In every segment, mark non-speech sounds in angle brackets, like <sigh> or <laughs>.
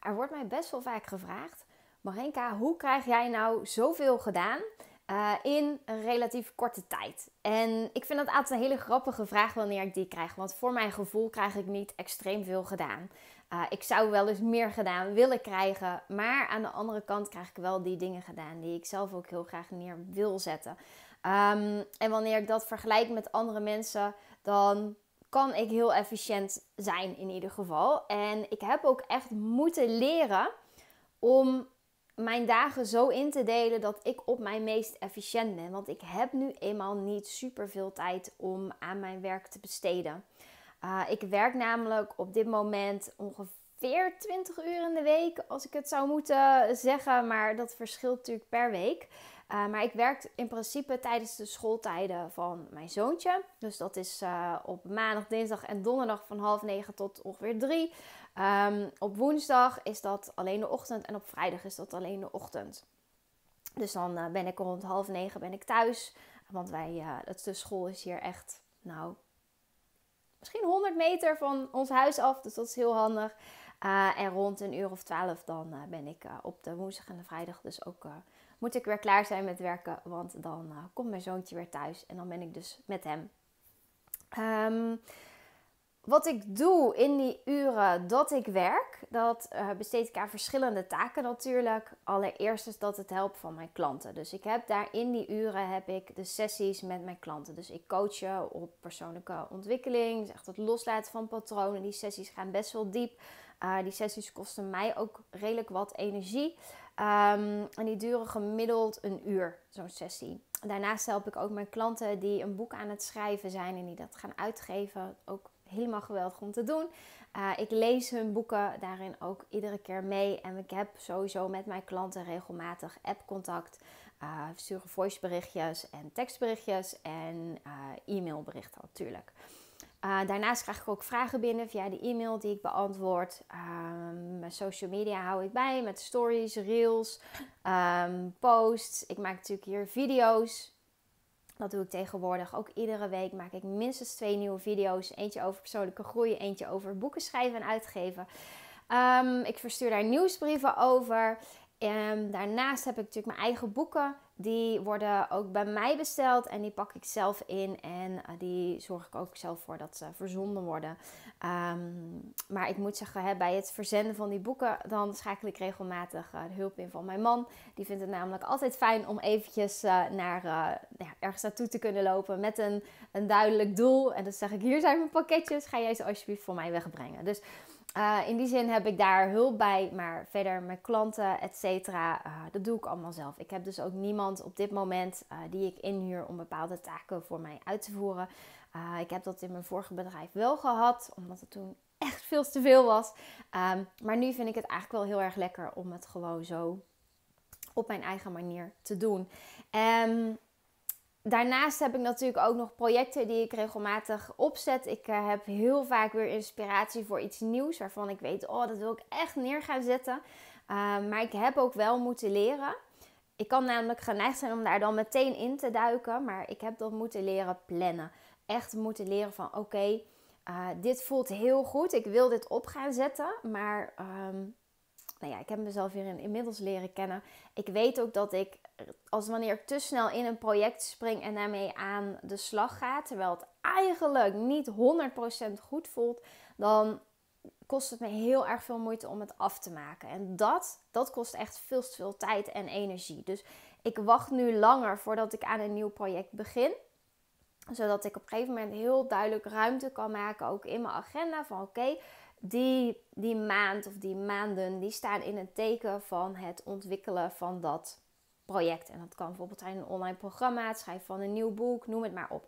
Er wordt mij best wel vaak gevraagd: Marinka, hoe krijg jij nou zoveel gedaan eh, in een relatief korte tijd? En ik vind dat altijd een hele grappige vraag wanneer ik die krijg. Want voor mijn gevoel krijg ik niet extreem veel gedaan. Eh, ik zou wel eens meer gedaan willen krijgen. Maar aan de andere kant krijg ik wel die dingen gedaan die ik zelf ook heel graag neer wil zetten. Ehm, en wanneer ik dat vergelijk met andere mensen, dan kan ik heel efficiënt zijn in ieder geval. En ik heb ook echt moeten leren om mijn dagen zo in te delen dat ik op mijn meest efficiënt ben. Want ik heb nu eenmaal niet super veel tijd om aan mijn werk te besteden. Ah, ik werk namelijk op dit moment ongeveer 20 uur in de week, als ik het zou moeten zeggen. Maar dat verschilt natuurlijk per week. Eh, maar ik werk in principe tijdens de schooltijden van mijn zoontje. Dus dat is eh, op maandag, dinsdag en donderdag van half negen tot ongeveer drie. Ehm, op woensdag is dat alleen de ochtend en op vrijdag is dat alleen de ochtend. Dus dan eh, ben ik rond half negen ben ik thuis. Want wij, de school is hier echt, nou, misschien 100 meter van ons huis af. Dus dat is heel handig. en rond een uur of twaalf dan ben ik op de woensdag en de vrijdag dus ook moet ik weer klaar zijn met werken. Want dan eh, komt mijn zoontje weer thuis en dan ben ik dus met hem. Ehm, wat ik doe in die uren dat ik werk, dat eh, besteed ik aan verschillende taken natuurlijk. Allereerst is dat het helpen van mijn klanten. Dus ik heb daar in die uren heb ik de sessies met mijn klanten. Dus ik coach je op persoonlijke ontwikkeling, dus echt het loslaten van patronen. Die sessies gaan best wel diep. Eh, die sessies kosten mij ook redelijk wat energie. Ehm, en die duren gemiddeld een uur, zo'n sessie. Daarnaast help ik ook mijn klanten die een boek aan het schrijven zijn en die dat gaan uitgeven. Ook helemaal geweldig om te doen. Eh, ik lees hun boeken daarin ook iedere keer mee. En ik heb sowieso met mijn klanten regelmatig appcontact. Uh, sturen voiceberichtjes en tekstberichtjes en eh, e-mailberichten natuurlijk. Eh, daarnaast krijg ik ook vragen binnen via de e-mail die ik beantwoord. Um, social media hou ik bij met stories, reels, ehm, posts. Ik maak natuurlijk hier video's. Dat doe ik tegenwoordig ook iedere week. Maak ik minstens twee nieuwe video's. Eentje over persoonlijke groei, eentje over boeken schrijven en uitgeven. Ehm, ik verstuur daar nieuwsbrieven over. daarnaast heb ik natuurlijk mijn eigen boeken die worden ook bij mij besteld en die pak ik zelf in. En eh, die zorg ik ook zelf voor dat ze verzonden worden. Ehm, maar ik moet zeggen, hè, bij het verzenden van die boeken, dan schakel ik regelmatig eh, de hulp in van mijn man. Die vindt het namelijk altijd fijn om eventjes eh, naar, nou ergens naartoe te kunnen lopen met een, een duidelijk doel. En dan zeg ik, hier zijn mijn pakketjes, ga jij ze alsjeblieft voor mij wegbrengen. Dus eh, in die zin heb ik daar hulp bij, maar verder mijn klanten, et cetera, eh, dat doe ik allemaal zelf. Ik heb dus ook niemand op dit moment eh, die ik inhuur om bepaalde taken voor mij uit te voeren. ik heb dat in mijn vorige bedrijf wel gehad, omdat het toen <laughs> echt veel te veel was. Ehm, maar nu vind ik het eigenlijk wel heel erg lekker om het gewoon zo op mijn eigen manier te doen. Um, daarnaast heb ik natuurlijk ook nog projecten die ik regelmatig opzet. Ik eh, heb heel vaak weer inspiratie voor iets nieuws waarvan ik weet, oh, dat wil ik echt neer gaan zetten. Ehm, maar ik heb ook wel moeten leren. Ik kan namelijk geneigd zijn om daar dan meteen in te duiken, maar ik heb dat moeten leren plannen. Echt moeten leren van, oké, eh, dit voelt heel goed. Ik wil dit op gaan zetten, maar ehm, nou ja, ik heb mezelf weer inmiddels leren kennen. Ik weet ook dat ik, als wanneer ik te snel in een project spring en daarmee aan de slag ga, terwijl het eigenlijk niet 100% goed voelt, dan kost het me heel erg veel moeite om het af te maken. En dat, dat kost echt veel te veel tijd en energie. Dus ik wacht nu langer voordat ik aan een nieuw project begin zodat ik op een gegeven moment heel duidelijk ruimte kan maken, ook in mijn agenda, van oké, die, die maand of die maanden, die staan in het teken van het ontwikkelen van dat project. En dat kan bijvoorbeeld zijn een online programma, het schrijven van een nieuw boek, noem het maar op.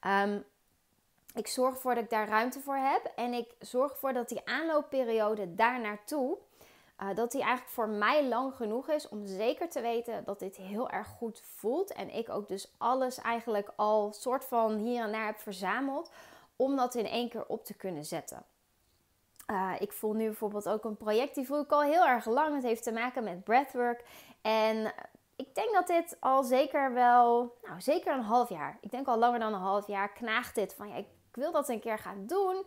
Ehm, ik zorg ervoor dat ik daar ruimte voor heb. En ik zorg ervoor dat die aanloopperiode daarnaartoe eh, dat die eigenlijk voor mij lang genoeg is om zeker te weten dat dit heel erg goed voelt. En ik ook dus alles eigenlijk al soort van hier en daar heb verzameld om dat in één keer op te kunnen zetten. Ah, ik voel nu bijvoorbeeld ook een project, die voel ik al heel erg lang. Het heeft te maken met breathwork. En ik denk dat dit al zeker wel, nou zeker een half jaar. Ik denk al langer dan een half jaar knaagt dit van ja, ik wil dat een keer gaan doen.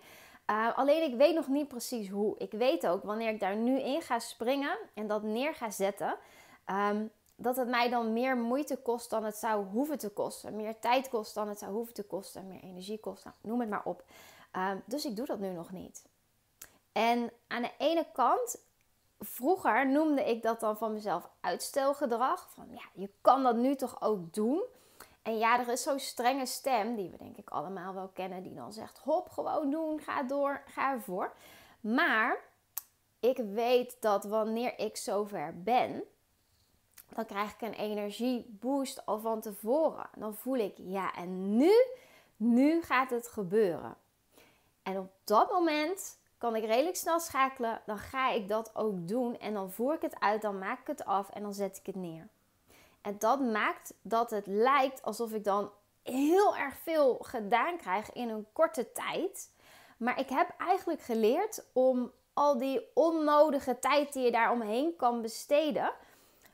Ah, alleen ik weet nog niet precies hoe. Ik weet ook wanneer ik daar nu in ga springen en dat neer ga zetten, ehm, dat het mij dan meer moeite kost dan het zou hoeven te kosten. Meer tijd kost dan het zou hoeven te kosten. Meer energie kost, nou, noem het maar op. Ehm, dus ik doe dat nu nog niet. En aan de ene kant, vroeger noemde ik dat dan van mezelf uitstelgedrag. Van ja, je kan dat nu toch ook doen? En ja, er is zo'n strenge stem, die we denk ik allemaal wel kennen, die dan zegt: hop, gewoon doen, ga door, ga ervoor. Maar ik weet dat wanneer ik zover ben, dan krijg ik een energieboost al van tevoren. Dan voel ik, ja, en nu, nu gaat het gebeuren. En op dat moment kan ik redelijk snel schakelen, dan ga ik dat ook doen. En dan voer ik het uit, dan maak ik het af en dan zet ik het neer. En dat maakt dat het lijkt alsof ik dan heel erg veel gedaan krijg in een korte tijd. Maar ik heb eigenlijk geleerd om al die onnodige tijd die je daar omheen kan besteden,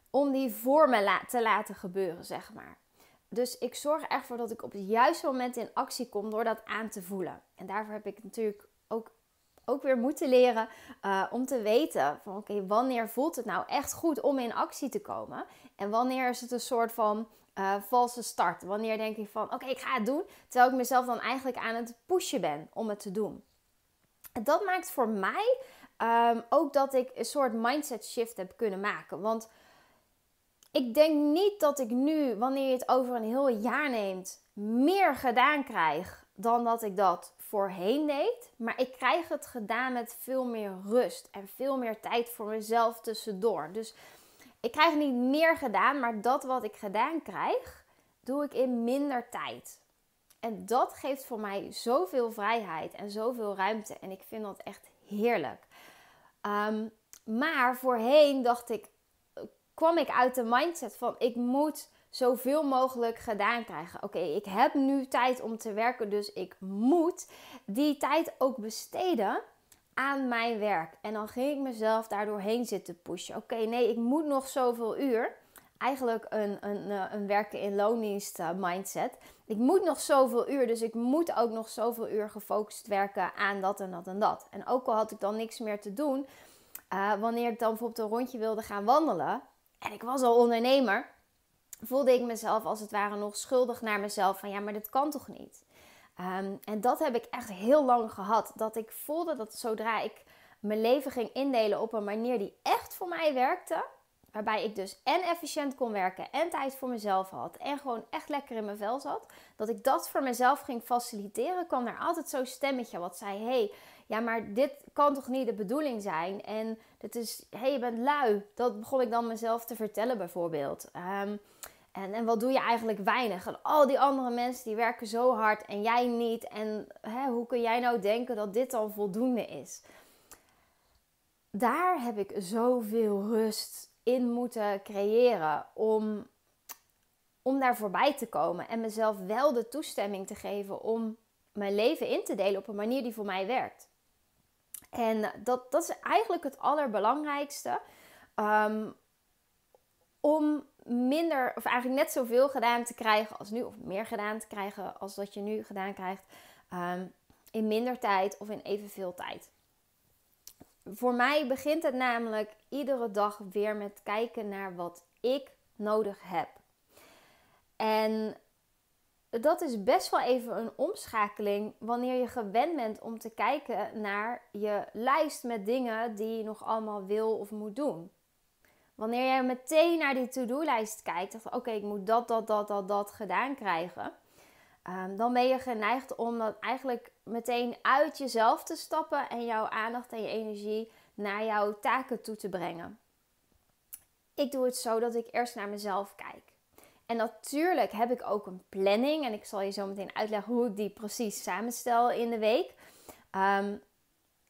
om die voor me te laten gebeuren, zeg maar. Dus ik zorg ervoor dat ik op het juiste moment in actie kom door dat aan te voelen. En daarvoor heb ik natuurlijk ook weer moeten leren eh, om te weten van oké, wanneer voelt het nou echt goed om in actie te komen? En wanneer is het een soort van eh, valse start? Wanneer denk ik van oké, ik ga het doen, terwijl ik mezelf dan eigenlijk aan het pushen ben om het te doen. En dat maakt voor mij ehm, ook dat ik een soort mindset shift heb kunnen maken. Want ik denk niet dat ik nu, wanneer je het over een heel jaar neemt, meer gedaan krijg dan dat ik dat voorheen deed. Maar ik krijg het gedaan met veel meer rust en veel meer tijd voor mezelf tussendoor. Dus ik krijg niet meer gedaan, maar dat wat ik gedaan krijg, doe ik in minder tijd. En dat geeft voor mij zoveel vrijheid en zoveel ruimte. En ik vind dat echt heerlijk. Ehm, maar voorheen dacht ik, kwam ik uit de mindset van ik moet zoveel mogelijk gedaan krijgen. Oké, ik heb nu tijd om te werken, dus ik moet die tijd ook besteden aan mijn werk. En dan ging ik mezelf heen zitten pushen. Oké, nee, ik moet nog zoveel uur. Eigenlijk een, een, eh, een werken in loondienst eh, mindset. Ik moet nog zoveel uur, dus ik moet ook nog zoveel uur gefocust werken aan dat en dat en dat. En ook al had ik dan niks meer te doen, eh, wanneer ik dan bijvoorbeeld een rondje wilde gaan wandelen, en ik was al ondernemer, voelde ik mezelf als het ware nog schuldig naar mezelf. Van ja, maar dit kan toch niet? Ehm, en dat heb ik echt heel lang gehad. Dat ik voelde dat zodra ik mijn leven ging indelen op een manier die echt voor mij werkte. Waarbij ik dus en efficiënt kon werken en tijd voor mezelf had. En gewoon echt lekker in mijn vel zat. Dat ik dat voor mezelf ging faciliteren, kwam er altijd zo'n stemmetje wat zei: hey, ja, maar dit kan toch niet de bedoeling zijn? En het is, hé, hey, je bent lui. Dat begon ik dan mezelf te vertellen bijvoorbeeld. Ehm, en, en wat doe je eigenlijk weinig? En al die andere mensen die werken zo hard en jij niet. En hè, hoe kun jij nou denken dat dit dan voldoende is? Daar heb ik zoveel rust in moeten creëren om, om daar voorbij te komen. En mezelf wel de toestemming te geven om mijn leven in te delen op een manier die voor mij werkt. En dat, dat is eigenlijk het allerbelangrijkste. Ehm, om minder, of eigenlijk net zoveel gedaan te krijgen als nu, of meer gedaan te krijgen als dat je nu gedaan krijgt, ehm, in minder tijd of in evenveel tijd. Voor mij begint het namelijk iedere dag weer met kijken naar wat ik nodig heb. En dat is best wel even een omschakeling wanneer je gewend bent om te kijken naar je lijst met dingen die je nog allemaal wil of moet doen. Wanneer jij meteen naar die to-do-lijst kijkt, oké, ik moet dat, dat, dat, dat, dat gedaan krijgen, ehm, dan ben je geneigd om dat eigenlijk meteen uit jezelf te stappen en jouw aandacht en je energie naar jouw taken toe te brengen. Ik doe het zo dat ik eerst naar mezelf kijk. En natuurlijk heb ik ook een planning. En ik zal je zo meteen uitleggen hoe ik die precies samenstel in de week. Ehm,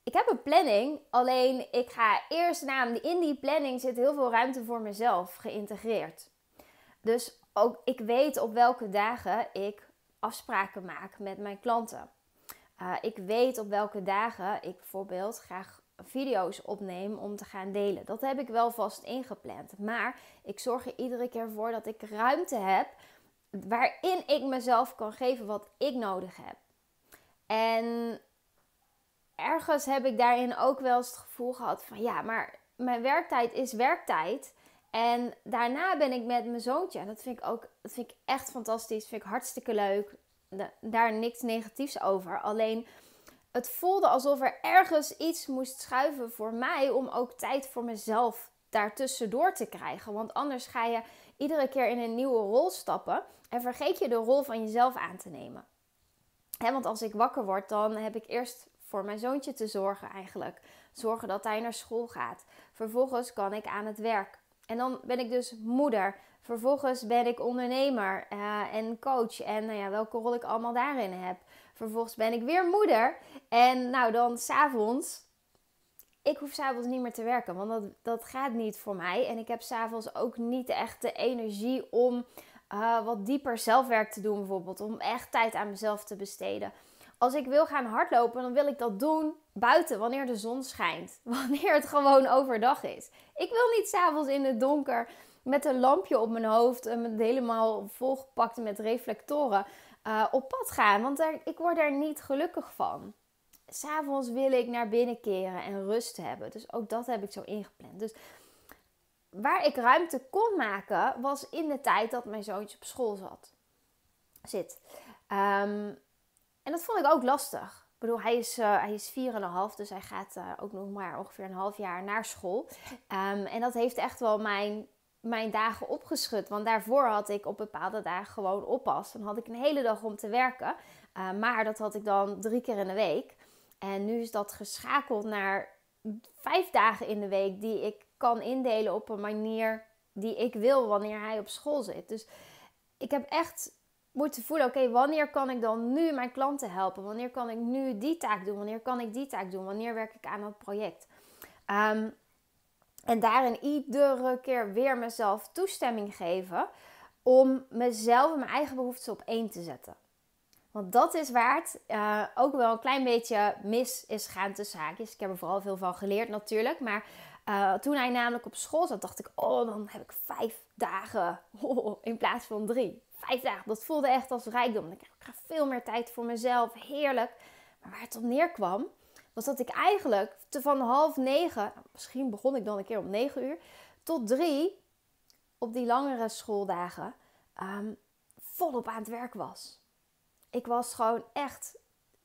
ik heb een planning, alleen ik ga eerst naar. Nou, in die planning zit heel veel ruimte voor mezelf geïntegreerd. Dus ook ik weet op welke dagen ik afspraken maak met mijn klanten. Eh, ik weet op welke dagen ik bijvoorbeeld graag video's opneem om te gaan delen. Dat heb ik wel vast ingepland. Maar ik zorg er iedere keer voor dat ik ruimte heb waarin ik mezelf kan geven wat ik nodig heb. En ergens heb ik daarin ook wel eens het gevoel gehad van ja, maar mijn werktijd is werktijd. En daarna ben ik met mijn zoontje. En dat vind ik ook dat vind ik echt fantastisch. Dat vind ik hartstikke leuk. Daar niks negatiefs over. Alleen het voelde alsof er ergens iets moest schuiven voor mij om ook tijd voor mezelf daartussendoor te krijgen. Want anders ga je iedere keer in een nieuwe rol stappen en vergeet je de rol van jezelf aan te nemen. want als ik wakker word, dan heb ik eerst voor mijn zoontje te zorgen eigenlijk. Zorgen dat hij naar school gaat. Vervolgens kan ik aan het werk. En dan ben ik dus moeder. Vervolgens ben ik ondernemer eh, en coach. En nou ja, welke rol ik allemaal daarin heb. Vervolgens ben ik weer moeder. En nou dan s'avonds. Ik hoef s'avonds niet meer te werken, want dat, dat gaat niet voor mij. En ik heb s'avonds ook niet echt de energie om eh, wat dieper zelfwerk te doen, bijvoorbeeld. Om echt tijd aan mezelf te besteden. Als ik wil gaan hardlopen, dan wil ik dat doen buiten, wanneer de zon schijnt. <laughs> Wanneer het gewoon overdag is. Ik wil niet s'avonds in het donker met een lampje op mijn hoofd en met helemaal volgepakt met reflectoren eh, op pad gaan. Want ik word daar niet gelukkig van. S'avonds wil ik naar binnen keren en rust hebben. Dus ook dat heb ik zo ingepland. Dus waar ik ruimte kon maken was in de tijd dat mijn zoontje op school zat. Zit. Ehm, en dat vond ik ook lastig. Ik bedoel, hij is, eh, hij is 4,5, dus hij gaat eh, ook nog maar ongeveer een half jaar naar school. Ehm, en dat heeft echt wel mijn mijn dagen opgeschud. Want daarvoor had ik op bepaalde dagen gewoon oppas. Dan had ik een hele dag om te werken. Eh, maar dat had ik dan drie keer in de week. En nu is dat geschakeld naar vijf dagen in de week die ik kan indelen op een manier die ik wil wanneer hij op school zit. Dus ik heb echt moeten voelen, oké, wanneer kan ik dan nu mijn klanten helpen? Wanneer kan ik nu die taak doen? Wanneer kan ik die taak doen? Wanneer werk ik aan dat project? Ehm, en daarin iedere keer weer mezelf toestemming geven om mezelf en mijn eigen behoeftes op één te zetten. Want dat is waar het eh, ook wel een klein beetje mis is gaan tussen haakjes. Ik heb er vooral veel van geleerd natuurlijk. Maar eh, toen hij namelijk op school zat, dacht ik: Oh, dan heb ik vijf dagen <laughs> oh, in plaats van drie. Vijf dagen, dat voelde echt als rijkdom. Dan krijg ik veel meer tijd voor mezelf. Heerlijk. Maar waar het op neerkwam, was dat ik eigenlijk van half negen, misschien begon ik dan een keer om negen uur, tot drie op die langere schooldagen ehm, volop aan het werk was. Ik was gewoon echt.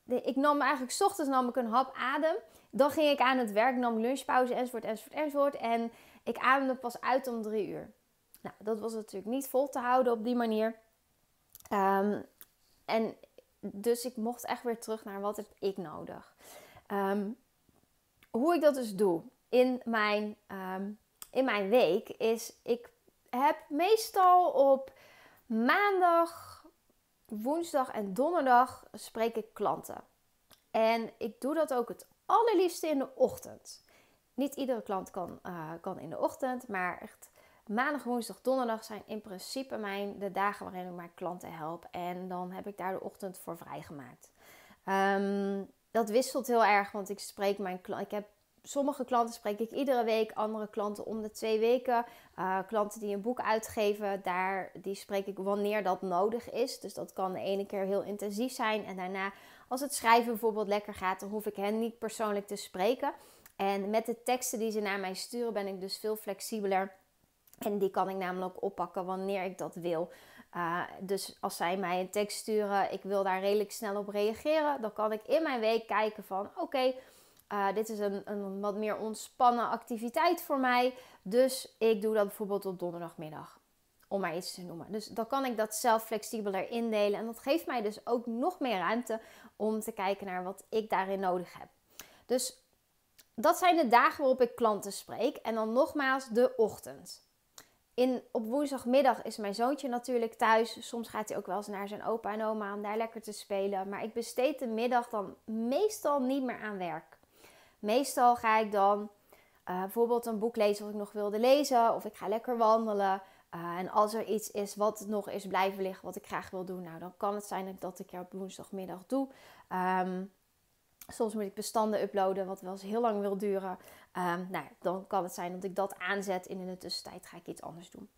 Ik nam eigenlijk, ochtends nam ik een hap adem. Dan ging ik aan het werk, nam lunchpauze, enzovoort, enzovoort, enzovoort. En ik ademde pas uit om drie uur. Nou, dat was natuurlijk niet vol te houden op die manier. Ehm, en dus ik mocht echt weer terug naar wat heb ik nodig. Ehm, hoe ik dat dus doe in mijn, ehm, in mijn week is, ik heb meestal op maandag, woensdag en donderdag spreek ik klanten. En ik doe dat ook het allerliefste in de ochtend. Niet iedere klant kan, eh, kan in de ochtend, maar echt maandag, woensdag, donderdag zijn in principe mijn, de dagen waarin ik mijn klanten help. En dan heb ik daar de ochtend voor vrijgemaakt. Um, dat wisselt heel erg, want ik spreek mijn klanten. Ik heb sommige klanten spreek ik iedere week, andere klanten om de twee weken. Eh, klanten die een boek uitgeven, daar, die spreek ik wanneer dat nodig is. Dus dat kan de ene keer heel intensief zijn. En daarna, als het schrijven bijvoorbeeld lekker gaat, dan hoef ik hen niet persoonlijk te spreken. En met de teksten die ze naar mij sturen, ben ik dus veel flexibeler. En die kan ik namelijk oppakken wanneer ik dat wil. Eh, dus als zij mij een tekst sturen, ik wil daar redelijk snel op reageren, dan kan ik in mijn week kijken van oké, eh, dit is een, een, wat meer ontspannen activiteit voor mij. Dus ik doe dat bijvoorbeeld op donderdagmiddag, om maar iets te noemen. Dus dan kan ik dat zelf flexibeler indelen en dat geeft mij dus ook nog meer ruimte om te kijken naar wat ik daarin nodig heb. Dus dat zijn de dagen waarop ik klanten spreek en dan nogmaals de ochtend in, op woensdagmiddag is mijn zoontje natuurlijk thuis. Soms gaat hij ook wel eens naar zijn opa en oma om daar lekker te spelen. Maar ik besteed de middag dan meestal niet meer aan werk. Meestal ga ik dan eh, bijvoorbeeld een boek lezen wat ik nog wilde lezen. Of ik ga lekker wandelen. Eh, en als er iets is wat nog is blijven liggen wat ik graag wil doen. Nou, dan kan het zijn dat ik dat op woensdagmiddag doe. Ehm, soms moet ik bestanden uploaden wat wel eens heel lang wil duren. Ehm, nou, dan kan het zijn dat ik dat aanzet en in de tussentijd ga ik iets anders doen.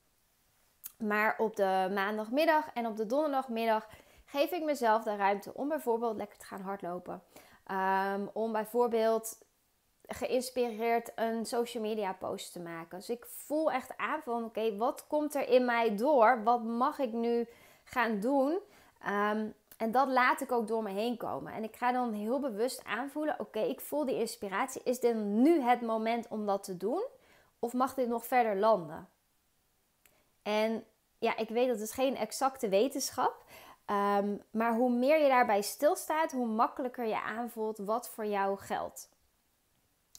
Maar op de maandagmiddag en op de donderdagmiddag geef ik mezelf de ruimte om bijvoorbeeld lekker te gaan hardlopen. Ehm, om bijvoorbeeld geïnspireerd een social media post te maken. Dus ik voel echt aan van oké, wat komt er in mij door? Wat mag ik nu gaan doen? Ehm, en dat laat ik ook door me heen komen. En ik ga dan heel bewust aanvoelen: oké, ik voel die inspiratie. Is dit nu het moment om dat te doen? Of mag dit nog verder landen? En ja, ik weet dat het geen exacte wetenschap is. Ehm, maar hoe meer je daarbij stilstaat, hoe makkelijker je aanvoelt wat voor jou geldt.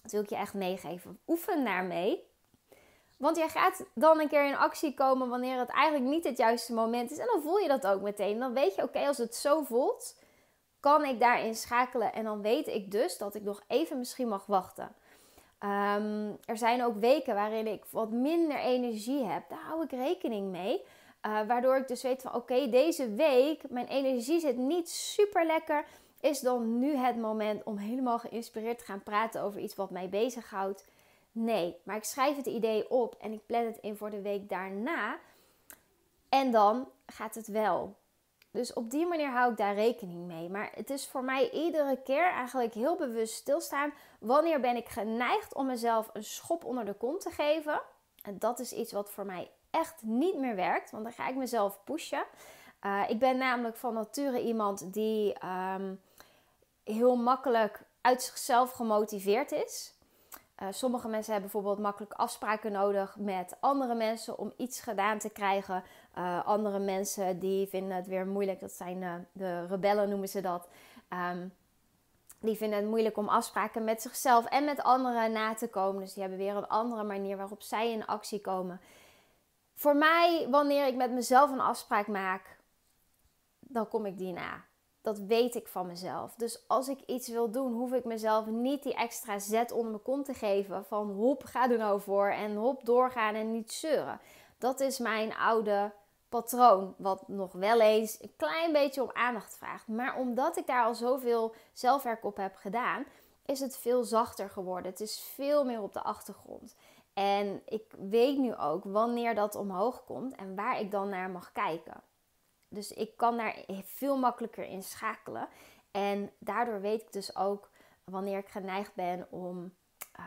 Dat wil ik je echt meegeven. Oefen daarmee. Want jij gaat dan een keer in actie komen wanneer het eigenlijk niet het juiste moment is. En dan voel je dat ook meteen. Dan weet je, oké, als het zo voelt, kan ik daarin schakelen. En dan weet ik dus dat ik nog even misschien mag wachten. Ehm, er zijn ook weken waarin ik wat minder energie heb. Daar hou ik rekening mee. Eh, waardoor ik dus weet van oké, deze week, mijn energie zit niet super lekker. Is dan nu het moment om helemaal geïnspireerd te gaan praten over iets wat mij bezighoudt. Nee, maar ik schrijf het idee op en ik plan het in voor de week daarna. En dan gaat het wel. Dus op die manier hou ik daar rekening mee. Maar het is voor mij iedere keer eigenlijk heel bewust stilstaan. Wanneer ben ik geneigd om mezelf een schop onder de kont te geven? En dat is iets wat voor mij echt niet meer werkt, want dan ga ik mezelf pushen. Eh, ik ben namelijk van nature iemand die ehm, heel makkelijk uit zichzelf gemotiveerd is. Eh, sommige mensen hebben bijvoorbeeld makkelijk afspraken nodig met andere mensen om iets gedaan te krijgen. Eh, andere mensen die vinden het weer moeilijk, dat zijn eh, de rebellen noemen ze dat. Ehm, die vinden het moeilijk om afspraken met zichzelf en met anderen na te komen. Dus die hebben weer een andere manier waarop zij in actie komen. Voor mij, wanneer ik met mezelf een afspraak maak, dan kom ik die na dat weet ik van mezelf. Dus als ik iets wil doen, hoef ik mezelf niet die extra zet onder mijn kont te geven. Van hop, ga er nou voor. En hop, doorgaan en niet zeuren. Dat is mijn oude patroon. Wat nog wel eens een klein beetje om aandacht vraagt. Maar omdat ik daar al zoveel zelfwerk op heb gedaan, is het veel zachter geworden. Het is veel meer op de achtergrond. En ik weet nu ook wanneer dat omhoog komt en waar ik dan naar mag kijken. Dus ik kan daar veel makkelijker in schakelen. En daardoor weet ik dus ook wanneer ik geneigd ben om, eh,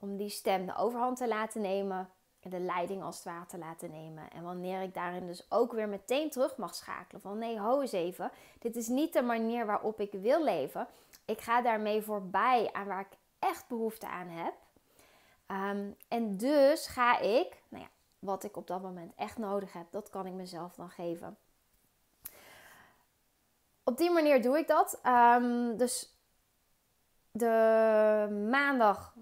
om die stem de overhand te laten nemen. De leiding als het ware te laten nemen. En wanneer ik daarin dus ook weer meteen terug mag schakelen. Van nee, ho eens even. Dit is niet de manier waarop ik wil leven. Ik ga daarmee voorbij aan waar ik echt behoefte aan heb. Ehm, en dus ga ik, nou ja, wat ik op dat moment echt nodig heb, dat kan ik mezelf dan geven op die manier doe ik dat. Ehm, dus de maandag,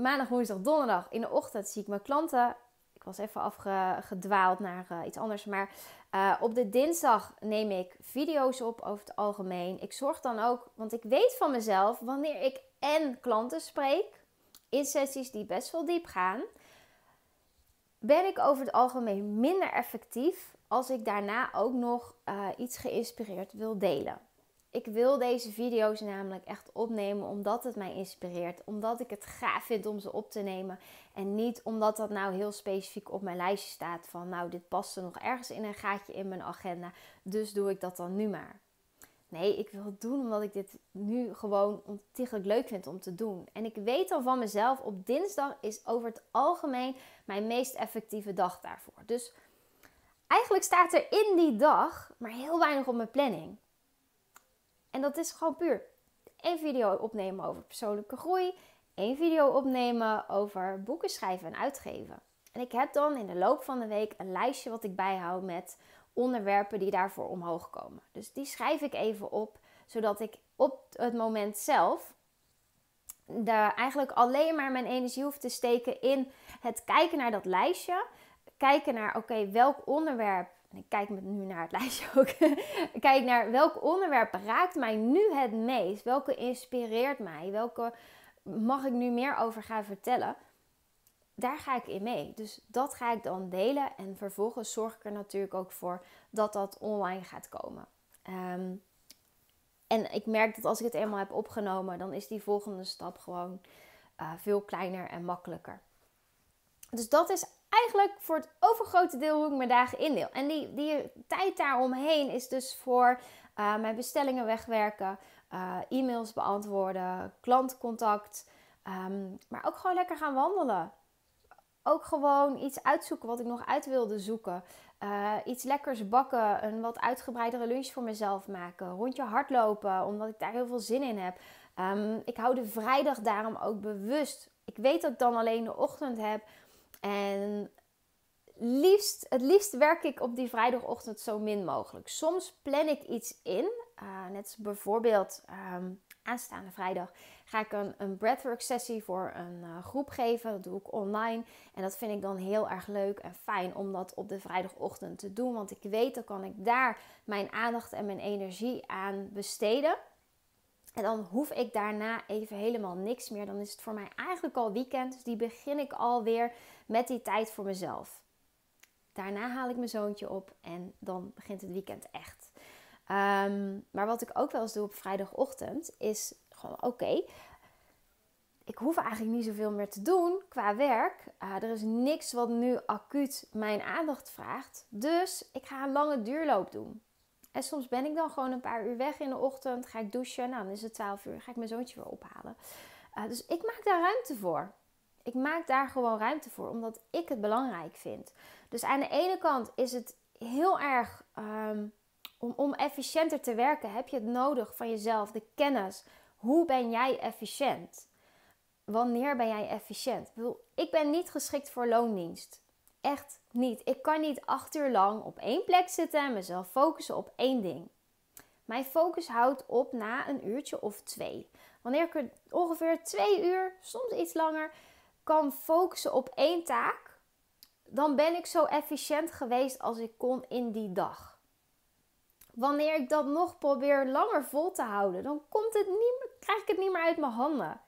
maandag, woensdag, donderdag in de ochtend zie ik mijn klanten. Ik was even afgedwaald naar eh, iets anders. Maar eh, op de dinsdag neem ik video's op over het algemeen. Ik zorg dan ook, want ik weet van mezelf, wanneer ik en klanten spreek in sessies die best wel diep gaan, ben ik over het algemeen minder effectief als ik daarna ook nog eh, iets geïnspireerd wil delen. Ik wil deze video's namelijk echt opnemen omdat het mij inspireert. Omdat ik het gaaf vind om ze op te nemen. En niet omdat dat nou heel specifiek op mijn lijstje staat van nou dit past er nog ergens in een gaatje in mijn agenda. Dus doe ik dat dan nu maar. Nee, ik wil het doen omdat ik dit nu gewoon ontiegelijk leuk vind om te doen. En ik weet al van mezelf, op dinsdag is over het algemeen mijn meest effectieve dag daarvoor. Dus Eigenlijk staat er in die dag maar heel weinig op mijn planning. En dat is gewoon puur één video opnemen over persoonlijke groei, één video opnemen over boeken schrijven en uitgeven. En ik heb dan in de loop van de week een lijstje wat ik bijhoud met onderwerpen die daarvoor omhoog komen. Dus die schrijf ik even op, zodat ik op het moment zelf daar eigenlijk alleen maar mijn energie hoef te steken in het kijken naar dat lijstje kijken naar, oké, welk onderwerp ik kijk nu naar het <laughs> lijstje ook. <laughs> kijk naar welk onderwerp raakt mij nu het meest? Welke inspireert mij? Welke mag ik nu meer over gaan vertellen? Daar ga ik in mee. Dus dat ga ik dan delen. En vervolgens zorg ik er natuurlijk ook voor dat dat online gaat komen. Ehm, en ik merk dat als ik het eenmaal heb opgenomen, dan is die volgende stap gewoon eh, veel kleiner en makkelijker. Dus dat is eigenlijk voor het overgrote deel hoe ik mijn dagen indeel. En die, die tijd daaromheen is dus voor eh, mijn bestellingen wegwerken, eh, e-mails beantwoorden, klantcontact, ehm, maar ook gewoon lekker gaan wandelen. Ook gewoon iets uitzoeken wat ik nog uit wilde zoeken. Uh, iets lekkers bakken, een wat uitgebreidere lunch voor mezelf maken, rondje hardlopen, omdat ik daar heel veel zin in heb. Ehm, ik hou de vrijdag daarom ook bewust. Ik weet dat ik dan alleen de ochtend heb, en liefst, het liefst werk ik op die vrijdagochtend zo min mogelijk. Soms plan ik iets in. Eh, net bijvoorbeeld ehm, aanstaande vrijdag ga ik een, breathwork sessie voor een eh, groep geven. Dat doe ik online. En dat vind ik dan heel erg leuk en fijn om dat op de vrijdagochtend te doen. Want ik weet dan kan ik daar mijn aandacht en mijn energie aan besteden. En dan hoef ik daarna even helemaal niks meer. Dan is het voor mij eigenlijk al weekend. Dus die begin ik alweer met die tijd voor mezelf. Daarna haal ik mijn zoontje op en dan begint het weekend echt. Ehm, maar wat ik ook wel eens doe op vrijdagochtend is gewoon oké. ik hoef eigenlijk niet zoveel meer te doen qua werk. Ah, er is niks wat nu acuut mijn aandacht vraagt. Dus ik ga een lange duurloop doen. En soms ben ik dan gewoon een paar uur weg in de ochtend. Ga ik douchen. Nou, dan is het 12 uur. Ga ik mijn zoontje weer ophalen. Eh, dus ik maak daar ruimte voor. Ik maak daar gewoon ruimte voor, omdat ik het belangrijk vind. Dus aan de ene kant is het heel erg ehm, om, om efficiënter te werken, heb je het nodig van jezelf, de kennis. Hoe ben jij efficiënt? Wanneer ben jij efficiënt? Ik, bedoel, ik ben niet geschikt voor loondienst echt niet. Ik kan niet acht uur lang op één plek zitten en mezelf focussen op één ding. Mijn focus houdt op na een uurtje of twee. Wanneer ik er ongeveer twee uur, soms iets langer, kan focussen op één taak, dan ben ik zo efficiënt geweest als ik kon in die dag. Wanneer ik dat nog probeer langer vol te houden, dan komt het niet, krijg ik het niet meer uit mijn handen.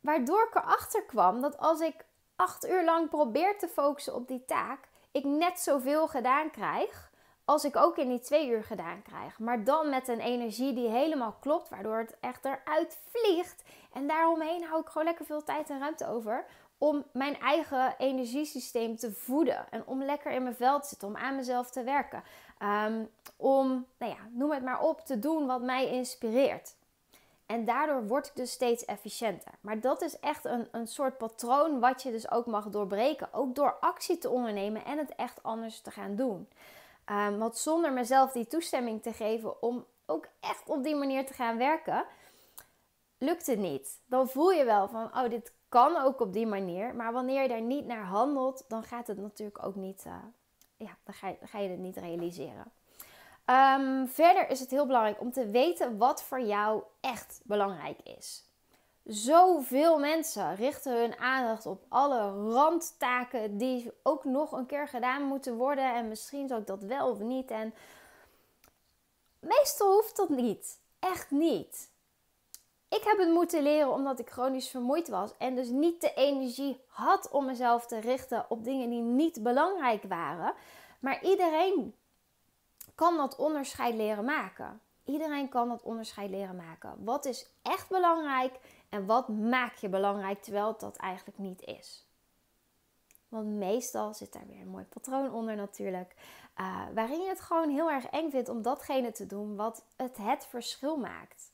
Waardoor ik erachter kwam dat als ik acht uur lang probeer te focussen op die taak, ik net zoveel gedaan krijg als ik ook in die twee uur gedaan krijg. Maar dan met een energie die helemaal klopt, waardoor het echt eruit vliegt. En daaromheen hou ik gewoon lekker veel tijd en ruimte over om mijn eigen energiesysteem te voeden. En om lekker in mijn veld te zitten, om aan mezelf te werken. Ehm, om, nou ja, noem het maar op, te doen wat mij inspireert. En daardoor word ik dus steeds efficiënter. Maar dat is echt een, een soort patroon wat je dus ook mag doorbreken. Ook door actie te ondernemen en het echt anders te gaan doen. Ehm, want zonder mezelf die toestemming te geven om ook echt op die manier te gaan werken, lukt het niet. Dan voel je wel van, oh, dit kan ook op die manier. Maar wanneer je daar niet naar handelt, dan gaat het natuurlijk ook niet, eh, ja, dan ga je, dan ga je het niet realiseren. Ehm, verder is het heel belangrijk om te weten wat voor jou echt belangrijk is. Zoveel mensen richten hun aandacht op alle randtaken die ook nog een keer gedaan moeten worden. En misschien zal ik dat wel of niet. En meestal hoeft dat niet. Echt niet. Ik heb het moeten leren omdat ik chronisch vermoeid was en dus niet de energie had om mezelf te richten op dingen die niet belangrijk waren. Maar iedereen kan dat onderscheid leren maken. Iedereen kan dat onderscheid leren maken. Wat is echt belangrijk en wat maak je belangrijk terwijl dat eigenlijk niet is? Want meestal zit daar weer een mooi patroon onder natuurlijk. Eh, waarin je het gewoon heel erg eng vindt om datgene te doen wat het, het verschil maakt.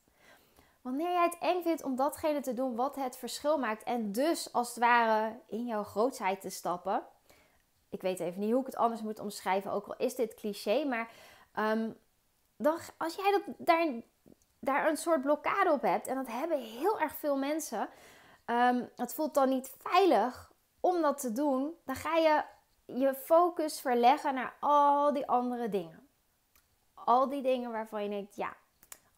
Wanneer jij het eng vindt om datgene te doen wat het verschil maakt en dus als het ware in jouw grootheid te stappen, ik weet even niet hoe ik het anders moet omschrijven, ook al is dit cliché, maar ehm, dan, als jij dat, daar, daar een soort blokkade op hebt, en dat hebben heel erg veel mensen, um, het voelt dan niet veilig om dat te doen, dan ga je je focus verleggen naar al die andere dingen. Al die dingen waarvan je denkt, ja,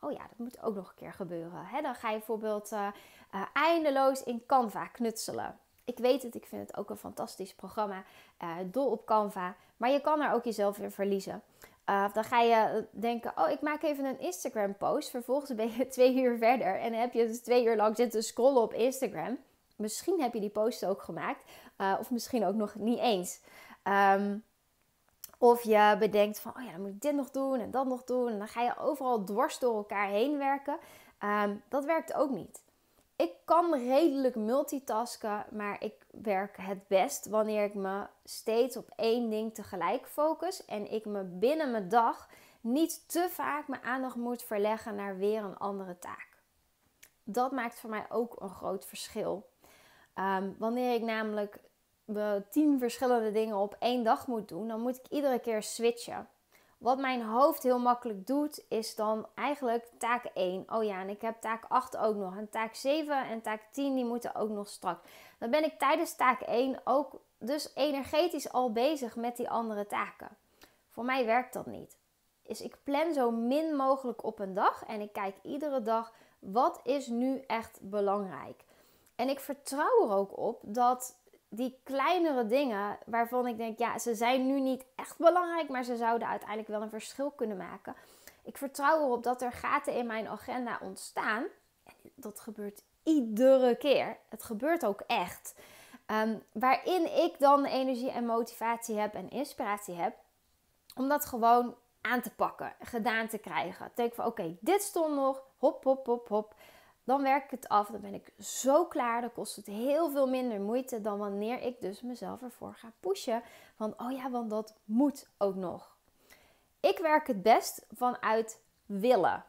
oh ja, dat moet ook nog een keer gebeuren. dan ga je bijvoorbeeld eh, eh, eindeloos in Canva knutselen. Ik weet het, ik vind het ook een fantastisch programma. Uh, dol op Canva. Maar je kan er ook jezelf weer verliezen. Eh, dan ga je eh, denken, oh, ik maak even een Instagram-post. Vervolgens ben je <laughs> twee uur verder en heb je dus twee uur lang zitten scrollen op Instagram. Misschien heb je die post ook gemaakt, of misschien ook nog niet eens. Ehm, of je bedenkt van, oh ja, dan moet ik dit nog doen en dat nog doen. En dan ga je overal dwars door elkaar heen werken. Ehm, dat werkt ook niet. Ik kan redelijk multitasken, maar ik werk het best wanneer ik me steeds op één ding tegelijk focus en ik me binnen mijn dag niet te vaak mijn aandacht moet verleggen naar weer een andere taak. Dat maakt voor mij ook een groot verschil. Ehm, wanneer ik namelijk tien verschillende dingen op één dag moet doen, dan moet ik iedere keer switchen. Wat mijn hoofd heel makkelijk doet, is dan eigenlijk taak 1. Oh ja, en ik heb taak 8 ook nog. En taak 7 en taak 10, die moeten ook nog strak. Dan ben ik tijdens taak 1 ook dus energetisch al bezig met die andere taken. Voor mij werkt dat niet. Dus ik plan zo min mogelijk op een dag en ik kijk iedere dag wat is nu echt belangrijk. En ik vertrouw er ook op dat die kleinere dingen waarvan ik denk, ja, ze zijn nu niet echt belangrijk, maar ze zouden uiteindelijk wel een verschil kunnen maken. Ik vertrouw erop dat er gaten in mijn agenda ontstaan. En dat gebeurt iedere keer. Het gebeurt ook echt. Ehm, waarin ik dan energie en motivatie heb en inspiratie heb om dat gewoon aan te pakken, gedaan te krijgen. Denk van oké, dit stond nog, hop, hop, hop, hop dan werk ik het af. Dan ben ik zo klaar. Dan kost het heel veel minder moeite dan wanneer ik dus mezelf ervoor ga pushen. Van oh ja, want dat moet ook nog. Ik werk het best vanuit willen,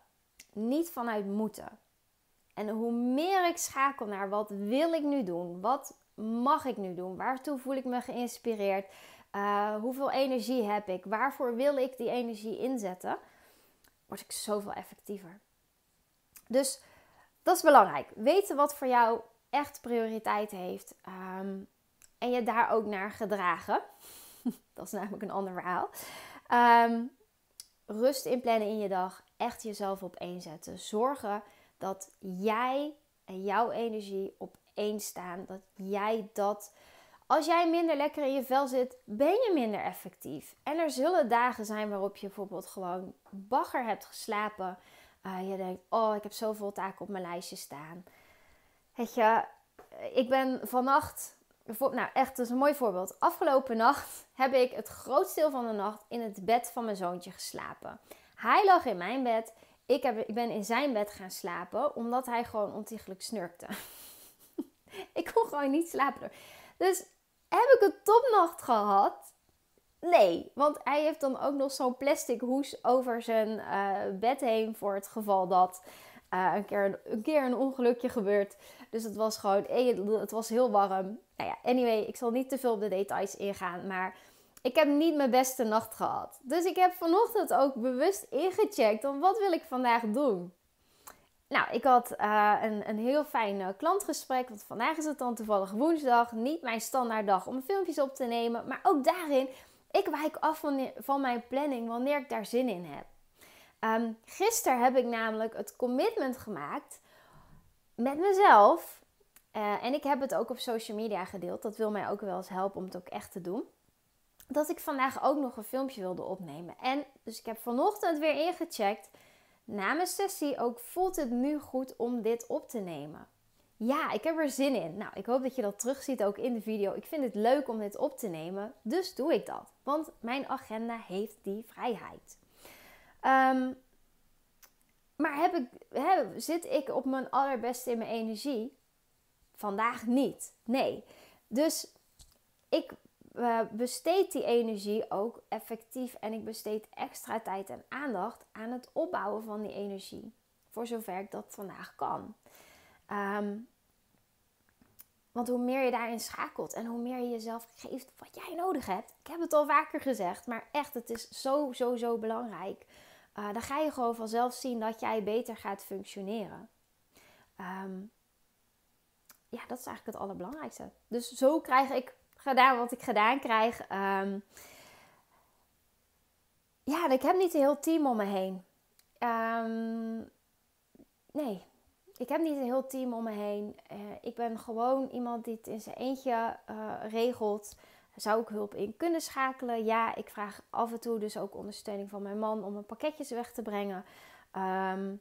niet vanuit moeten. En hoe meer ik schakel naar wat wil ik nu doen, wat mag ik nu doen, waartoe voel ik me geïnspireerd, eh, hoeveel energie heb ik, waarvoor wil ik die energie inzetten, word ik zoveel effectiever. Dus dat is belangrijk. Weten wat voor jou echt prioriteit heeft ehm, en je daar ook naar gedragen. <laughs> dat is namelijk een ander verhaal. Um, rust inplannen in je dag, echt jezelf op één zetten. Zorgen dat jij en jouw energie op één staan. Dat jij dat. Als jij minder lekker in je vel zit, ben je minder effectief. En er zullen dagen zijn waarop je bijvoorbeeld gewoon bagger hebt geslapen. Ah, je denkt, oh, ik heb zoveel taken op mijn lijstje staan. Weet je, ik ben vannacht, nou echt, dat is een mooi voorbeeld. Afgelopen nacht heb ik het grootste deel van de nacht in het bed van mijn zoontje geslapen. Hij lag in mijn bed. Ik, heb, ik ben in zijn bed gaan slapen, omdat hij gewoon ontiegelijk snurkte. <laughs> ik kon gewoon niet slapen. Dus heb ik een topnacht gehad? Nee, want hij heeft dan ook nog zo'n plastic hoes over zijn eh, bed heen voor het geval dat eh, een, keer, een keer een ongelukje gebeurt. Dus het was gewoon, e-, het was heel warm. Nou ja, anyway, ik zal niet te veel op de details ingaan, maar ik heb niet mijn beste nacht gehad. Dus ik heb vanochtend ook bewust ingecheckt om wat wil ik vandaag doen. Nou, ik had eh, een, een heel fijn klantgesprek. Want vandaag is het dan toevallig woensdag. Niet mijn standaard dag om filmpjes op te nemen. Maar ook daarin ik wijk af van, van mijn planning wanneer ik daar zin in heb. Um, gisteren heb ik namelijk het commitment gemaakt met mezelf. Eh, en ik heb het ook op social media gedeeld. Dat wil mij ook wel eens helpen om het ook echt te doen. Dat ik vandaag ook nog een filmpje wilde opnemen. En dus ik heb vanochtend weer ingecheckt. Na mijn sessie ook voelt het nu goed om dit op te nemen. Ja, ik heb er zin in. Nou, ik hoop dat je dat terugziet ook in de video. Ik vind het leuk om dit op te nemen, dus doe ik dat. Want mijn agenda heeft die vrijheid. Ehm, maar heb ik, zit ik op mijn allerbeste in mijn energie? Vandaag niet. Nee. Dus ik eh, besteed die energie ook effectief en ik besteed extra tijd en aandacht aan het opbouwen van die energie. Voor zover ik dat vandaag kan. Um, want hoe meer je daarin schakelt en hoe meer je jezelf geeft wat jij nodig hebt. Ik heb het al vaker gezegd, maar echt, het is zo, zo, zo belangrijk. Eh, dan ga je gewoon vanzelf zien dat jij beter gaat functioneren. Ehm, ja, dat is eigenlijk het allerbelangrijkste. Dus zo krijg ik gedaan wat ik gedaan krijg. Um, ja, ik heb niet een heel team om me heen. Ehm, nee, ik heb niet een heel team om me heen. Eh, ik ben gewoon iemand die het in zijn eentje eh, regelt. Zou ik hulp in kunnen schakelen? Ja, ik vraag af en toe dus ook ondersteuning van mijn man om mijn pakketjes weg te brengen. Ehm,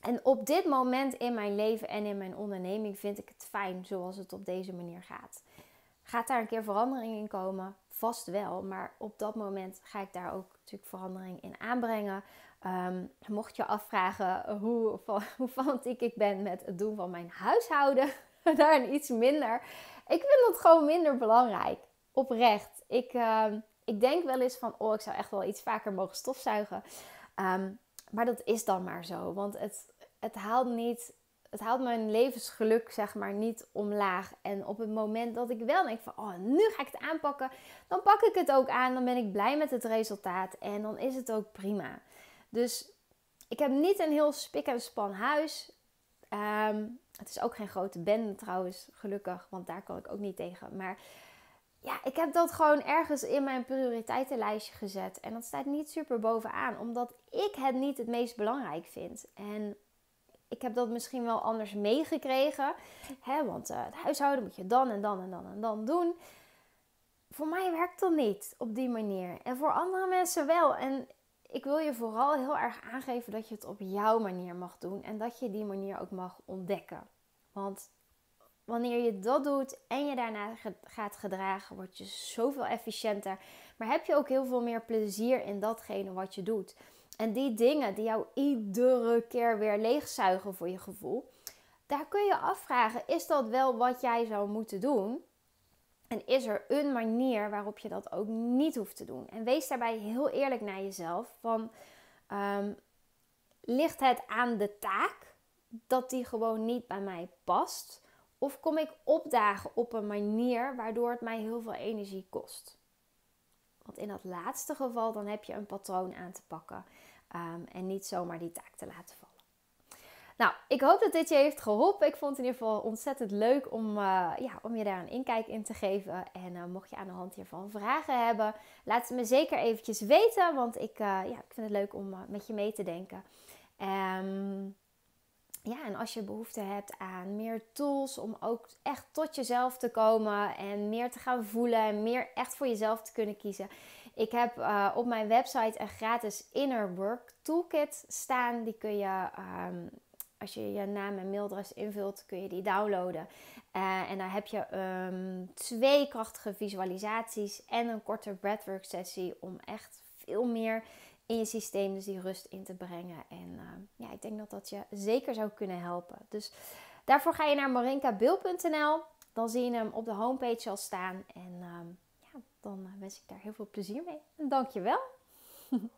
en op dit moment in mijn leven en in mijn onderneming vind ik het fijn zoals het op deze manier gaat. Gaat daar een keer verandering in komen? Vast wel, maar op dat moment ga ik daar ook natuurlijk verandering in aanbrengen. Ehm, mocht je afvragen hoe, <laughs> hoe fanatiek ik ben met het doen van mijn huishouden, een <laughs> iets minder. Ik vind dat gewoon minder belangrijk. Oprecht. Ik, ehm, ik denk wel eens van, oh, ik zou echt wel iets vaker mogen stofzuigen. Ehm, maar dat is dan maar zo. Want het, het haalt niet het haalt mijn levensgeluk zeg maar niet omlaag. En op het moment dat ik wel denk van, oh, nu ga ik het aanpakken, dan pak ik het ook aan, dan ben ik blij met het resultaat en dan is het ook prima. Dus ik heb niet een heel spik en span huis. Ehm, het is ook geen grote bende trouwens, gelukkig, want daar kan ik ook niet tegen. Maar ja, ik heb dat gewoon ergens in mijn prioriteitenlijstje gezet. En dat staat niet super bovenaan, omdat ik het niet het meest belangrijk vind. En ik heb dat misschien wel anders meegekregen. Hè? Want uh, het huishouden moet je dan en dan en dan en dan doen. Voor mij werkt dat niet op die manier. En voor andere mensen wel. En ik wil je vooral heel erg aangeven dat je het op jouw manier mag doen en dat je die manier ook mag ontdekken. Want wanneer je dat doet en je daarna gaat gedragen, word je zoveel efficiënter. Maar heb je ook heel veel meer plezier in datgene wat je doet. En die dingen die jou iedere keer weer leegzuigen voor je gevoel, daar kun je afvragen: is dat wel wat jij zou moeten doen? En is er een manier waarop je dat ook niet hoeft te doen? En wees daarbij heel eerlijk naar jezelf. Van, ehm, ligt het aan de taak dat die gewoon niet bij mij past? Of kom ik opdagen op een manier waardoor het mij heel veel energie kost? Want in dat laatste geval dan heb je een patroon aan te pakken ehm, en niet zomaar die taak te laten vallen. Nou, ik hoop dat dit je heeft geholpen. Ik vond het in ieder geval ontzettend leuk om, eh, ja, om je daar een inkijk in te geven. En eh, mocht je aan de hand hiervan vragen hebben, laat het me zeker eventjes weten. Want ik, eh, ja, ik vind het leuk om met je mee te denken. Ehm, ja, en als je behoefte hebt aan meer tools om ook echt tot jezelf te komen en meer te gaan voelen en meer echt voor jezelf te kunnen kiezen. Ik heb uh, op mijn website een gratis inner work toolkit staan. Die kun je ehm, als je je naam en mailadres invult, kun je die downloaden. Eh, en daar heb je ehm, twee krachtige visualisaties en een korte breathwork sessie om echt veel meer in je systeem, dus die rust in te brengen. En ehm, ja, ik denk dat dat je zeker zou kunnen helpen. Dus daarvoor ga je naar marinkabil.nl. Dan zie je hem op de homepage al staan. En ehm, ja, dan eh, wens ik daar heel veel plezier mee. je dankjewel. <laughs>